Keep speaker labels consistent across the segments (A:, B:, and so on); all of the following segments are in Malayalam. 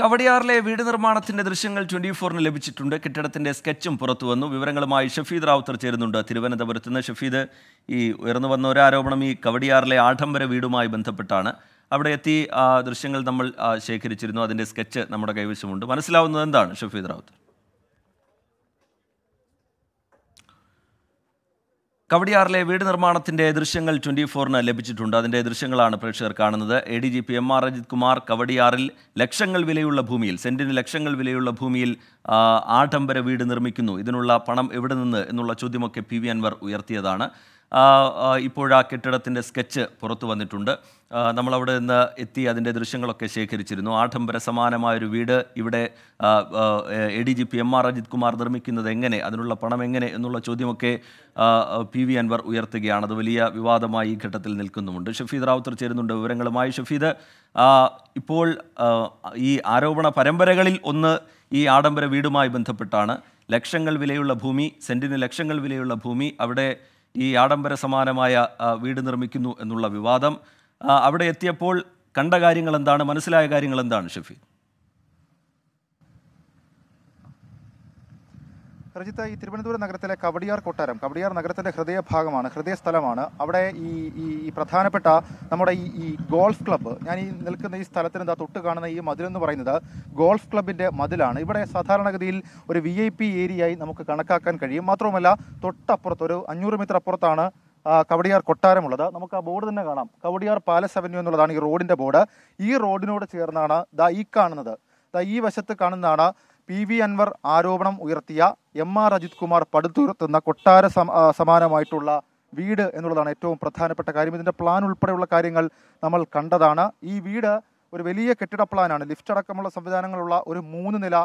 A: കവടിയാറിലെ വീട് നിർമ്മാണത്തിന്റെ ദൃശ്യങ്ങൾ ട്വന്റി ഫോറിന് ലഭിച്ചിട്ടുണ്ട് കെട്ടിടത്തിന്റെ സ്കെച്ചും പുറത്തു വന്നു വിവരങ്ങളുമായി ഷഫീദ് റാവുത്തർ ചേരുന്നുണ്ട് തിരുവനന്തപുരത്ത് നിന്ന് ഷഫീദ് ഈ ഉയർന്നു വന്ന ഒരാരോപണം ഈ കവടിയാറിലെ ആഡംബര വീടുമായി ബന്ധപ്പെട്ടാണ് അവിടെ എത്തി ദൃശ്യങ്ങൾ നമ്മൾ ശേഖരിച്ചിരുന്നു അതിന്റെ സ്കെച്ച് നമ്മുടെ കൈവശമുണ്ട് മനസ്സിലാവുന്നത് എന്താണ് ഷഫീദ് റാവുത്തർ കവടിയാറിലെ വീട് നിർമ്മാണത്തിന്റെ ദൃശ്യങ്ങൾ ട്വന്റി ഫോറിന് ലഭിച്ചിട്ടുണ്ട് അതിന്റെ ദൃശ്യങ്ങളാണ് പ്രേക്ഷകർ കാണുന്നത് A D G P M R Ajith Kumar കവടിയാറിൽ ലക്ഷങ്ങൾ വിലയുള്ള ഭൂമിയിൽ സെന്റിന് ലക്ഷങ്ങൾ വിലയുള്ള ഭൂമിയിൽ ആഡംബര വീട് നിർമ്മിക്കുന്നു ഇതിനുള്ള പണം എവിടെ നിന്ന് എന്നുള്ള ചോദ്യമൊക്കെ പി വി അൻവർ ഉയർത്തിയതാണ് ഇപ്പോഴാ കെട്ടിടത്തിൻ്റെ സ്കെച്ച് പുറത്തു വന്നിട്ടുണ്ട് നമ്മളവിടെ നിന്ന് എത്തി അതിൻ്റെ ദൃശ്യങ്ങളൊക്കെ ശേഖരിച്ചിരുന്നു ആഡംബര സമാനമായൊരു വീട് ഇവിടെ A D G P M R Ajith Kumar നിർമ്മിക്കുന്നത് എങ്ങനെ അതിനുള്ള പണം എങ്ങനെ എന്നുള്ള ചോദ്യമൊക്കെ പി വി അൻവർ ഉയർത്തുകയാണ് അത് വലിയ വിവാദമായി ഈ ഘട്ടത്തിൽ നിൽക്കുന്നുമുണ്ട് ഷഫീദ് റാവുത്തർ ചേരുന്നുണ്ട് വിവരങ്ങളുമായി ഷഫീദ് ഇപ്പോൾ ഈ ആരോപണ പരമ്പരകളിൽ ഒന്ന് ഈ ആഡംബര വീടുമായി ബന്ധപ്പെട്ടാണ് ലക്ഷങ്ങൾ വിലയുള്ള ഭൂമി സെൻറ്റിന് ലക്ഷങ്ങൾ വിലയുള്ള ഭൂമി അവിടെ ഈ ആഡംബര സമാനമായ വീട് നിർമ്മിക്കുന്നു എന്നുള്ള വിവാദം അവിടെ എത്തിയപ്പോൾ കണ്ട കാര്യങ്ങൾ എന്താണ് മനസ്സിലായ കാര്യങ്ങൾ എന്താണ് ഷെഫി
B: റജിത്ത് ഈ തിരുവനന്തപുരം നഗരത്തിലെ കവടിയാർ കൊട്ടാരം കവടിയാർ നഗരത്തിന്റെ ഹൃദയഭാഗമാണ് ഹൃദയസ്ഥലമാണ് അവിടെ ഈ ഈ പ്രധാനപ്പെട്ട നമ്മുടെ ഈ ഈ ഗോൾഫ് ക്ലബ്ബ് ഞാൻ ഈ നിൽക്കുന്ന ഈ സ്ഥലത്തിന് എന്താ തൊട്ട് കാണുന്ന ഈ മതിൽ എന്ന് പറയുന്നത് ഗോൾഫ് ക്ലബിന്റെ മതിലാണ് ഇവിടെ സാധാരണഗതിയിൽ ഒരു വി ഐ പി ഏരിയയായി നമുക്ക് കണക്കാക്കാൻ കഴിയും മാത്രവുമല്ല തൊട്ടപ്പുറത്ത് ഒരു അഞ്ഞൂറ് മീറ്റർ അപ്പുറത്താണ് കവടിയാർ കൊട്ടാരമുള്ളത് നമുക്ക് ആ ബോർഡ് തന്നെ കാണാം കവടിയാർ പാലസ് അവന്യൂ എന്നുള്ളതാണ് ഈ റോഡിന്റെ ബോർഡ് ഈ റോഡിനോട് ചേർന്നാണ് ദാ ഈ കാണുന്നത് ദാ ഈ വശത്ത് കാണുന്നതാണ് പി വി അൻവർ ആരോപണം ഉയർത്തിയ എം ആർ അജിത് കുമാർ പടുത്തുയർത്തുന്ന കൊട്ടാര സമാനമായിട്ടുള്ള വീട് എന്നുള്ളതാണ് ഏറ്റവും പ്രധാനപ്പെട്ട കാര്യം ഇതിൻ്റെ പ്ലാൻ ഉൾപ്പെടെയുള്ള കാര്യങ്ങൾ നമ്മൾ കണ്ടതാണ് ഈ വീട് ഒരു വലിയ കെട്ടിട പ്ലാനാണ് ലിഫ്റ്റ് അടക്കമുള്ള സംവിധാനങ്ങളുള്ള ഒരു മൂന്ന് നില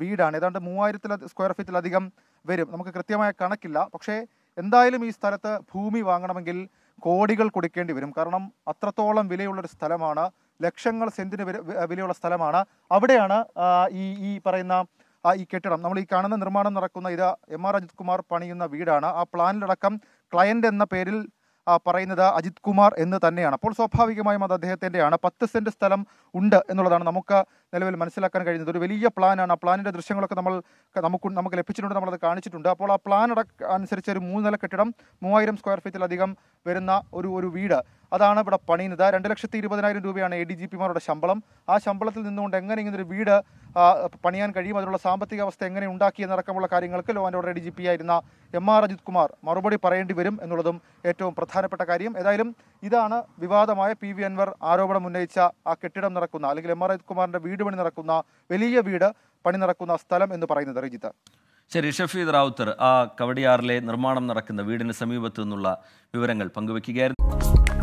B: വീടാണ് ഏതാണ്ട് മൂവായിരത്തിൽ സ്ക്വയർ ഫീറ്റിലധികം വരും നമുക്ക് കൃത്യമായ കണക്കില്ല പക്ഷേ എന്തായാലും ഈ സ്ഥലത്ത് ഭൂമി വാങ്ങണമെങ്കിൽ കോടികൾ കൊടുക്കേണ്ടി വരും കാരണം അത്രത്തോളം വിലയുള്ളൊരു സ്ഥലമാണ് ലക്ഷങ്ങൾ സെന്റിന് വിലയുള്ള സ്ഥലമാണ് അവിടെയാണ് ഈ ഈ പറയുന്ന ആ ഈ കെട്ടിടം നമ്മൾ ഈ കാണുന്ന നിർമ്മാണം നടക്കുന്ന ഇത് എം ആർ അജിത് കുമാർ പണിയുന്ന വീടാണ് ആ പ്ലാനിലടക്കം ക്ലയൻ്റ് എന്ന പേരിൽ പറയുന്നത് അജിത് കുമാർ എന്ന് തന്നെയാണ് അപ്പോൾ സ്വാഭാവികമായും അത് അദ്ദേഹത്തിൻ്റെയാണ് പത്ത് സെൻറ്റ് സ്ഥലം ഉണ്ട് എന്നുള്ളതാണ് നമുക്ക് നിലവിൽ മനസ്സിലാക്കാൻ കഴിയുന്നത് ഒരു വലിയ പ്ലാനാണ് ആ പ്ലാനിൻ്റെ ദൃശ്യങ്ങളൊക്കെ നമ്മൾ നമുക്ക് നമുക്ക് ലഭിച്ചിട്ടുണ്ട് നമ്മളത് കാണിച്ചിട്ടുണ്ട് അപ്പോൾ ആ പ്ലാൻ അനുസരിച്ച് ഒരു മൂന്നില നില കെട്ടിടം മൂവായിരം സ്ക്വയർ ഫീറ്റിലധികം വരുന്ന ഒരു ഒരു വീട് അതാണ് ഇവിടെ പണിയുന്നത് രണ്ട് ലക്ഷത്തി ഇരുപതിനായിരം രൂപയാണ് എ ഡി ജി പിമാരുടെ ശമ്പളം ആ ശമ്പളത്തിൽ നിന്നുകൊണ്ട് എങ്ങനെ ഇങ്ങനൊരു വീട് പണിയാൻ കഴിയും അതിനുള്ള സാമ്പത്തിക അവസ്ഥ എങ്ങനെ എന്നടക്കമുള്ള കാര്യങ്ങൾക്ക് law and order A D G P ആയിരുന്ന എം ആർ അജിത് കുമാർ മറുപടി പറയേണ്ടി വരും എന്നുള്ളതും ഏറ്റവും പ്രധാനപ്പെട്ട കാര്യം ഏതായാലും ഇതാണ് വിവാദമായ പി വി അൻവർ ആരോപണം ഉന്നയിച്ച ആ കെട്ടിടം നടക്കുന്ന അല്ലെങ്കിൽ എം ആർ അജിത് കുമാറിൻ്റെ വീട് പണി നടക്കുന്ന വലിയ വീട് പണി നടക്കുന്ന സ്ഥലം എന്ന് പറയുന്നത് റിജിത്ത്
A: ശരി ഷഫീദ് റാവുത്തർ ആ കവടിയാറിലെ നിർമ്മാണം നടക്കുന്ന വീടിന് സമീപത്തു നിന്നുള്ള വിവരങ്ങൾ പങ്കുവയ്ക്കുകയായിരുന്നു